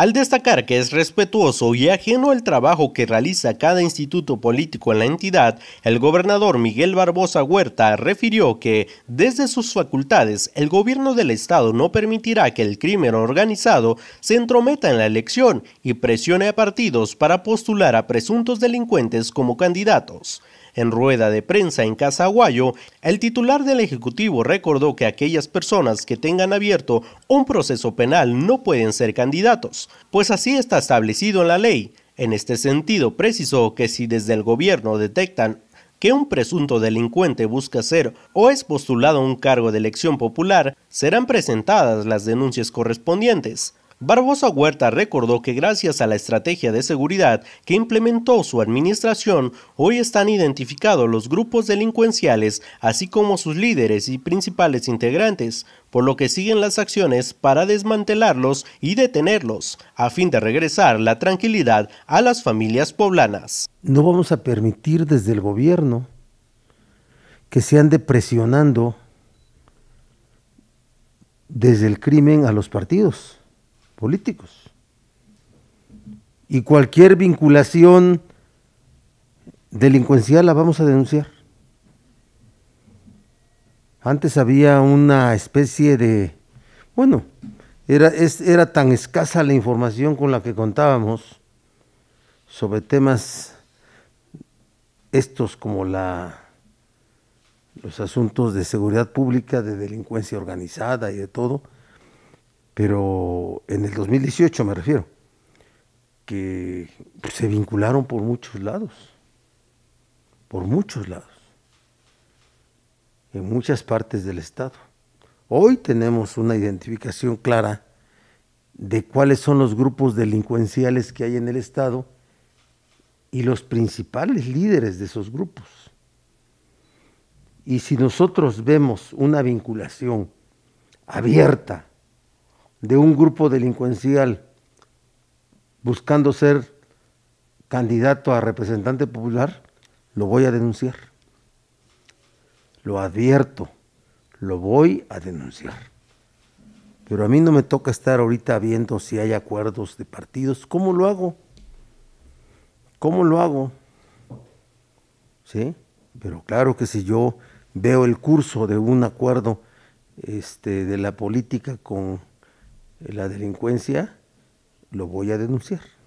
Al destacar que es respetuoso y ajeno el trabajo que realiza cada instituto político en la entidad, el gobernador Miguel Barbosa Huerta refirió que, desde sus facultades, el gobierno del Estado no permitirá que el crimen organizado se entrometa en la elección y presione a partidos para postular a presuntos delincuentes como candidatos. En rueda de prensa en Casa el titular del Ejecutivo recordó que aquellas personas que tengan abierto un proceso penal no pueden ser candidatos, pues así está establecido en la ley. En este sentido, precisó que si desde el gobierno detectan que un presunto delincuente busca ser o es postulado a un cargo de elección popular, serán presentadas las denuncias correspondientes. Barbosa Huerta recordó que gracias a la estrategia de seguridad que implementó su administración, hoy están identificados los grupos delincuenciales, así como sus líderes y principales integrantes, por lo que siguen las acciones para desmantelarlos y detenerlos, a fin de regresar la tranquilidad a las familias poblanas. No vamos a permitir desde el gobierno que se ande presionando desde el crimen a los partidos políticos. Y cualquier vinculación delincuencial la vamos a denunciar. Antes había una especie de, bueno, era, era tan escasa la información con la que contábamos sobre temas estos como la los asuntos de seguridad pública, de delincuencia organizada y de todo, pero en el 2018 me refiero, que pues, se vincularon por muchos lados, por muchos lados, en muchas partes del Estado. Hoy tenemos una identificación clara de cuáles son los grupos delincuenciales que hay en el Estado y los principales líderes de esos grupos. Y si nosotros vemos una vinculación abierta, de un grupo delincuencial buscando ser candidato a representante popular, lo voy a denunciar. Lo advierto, lo voy a denunciar. Pero a mí no me toca estar ahorita viendo si hay acuerdos de partidos. ¿Cómo lo hago? ¿Cómo lo hago? ¿Sí? Pero claro que si yo veo el curso de un acuerdo este, de la política con la delincuencia, lo voy a denunciar.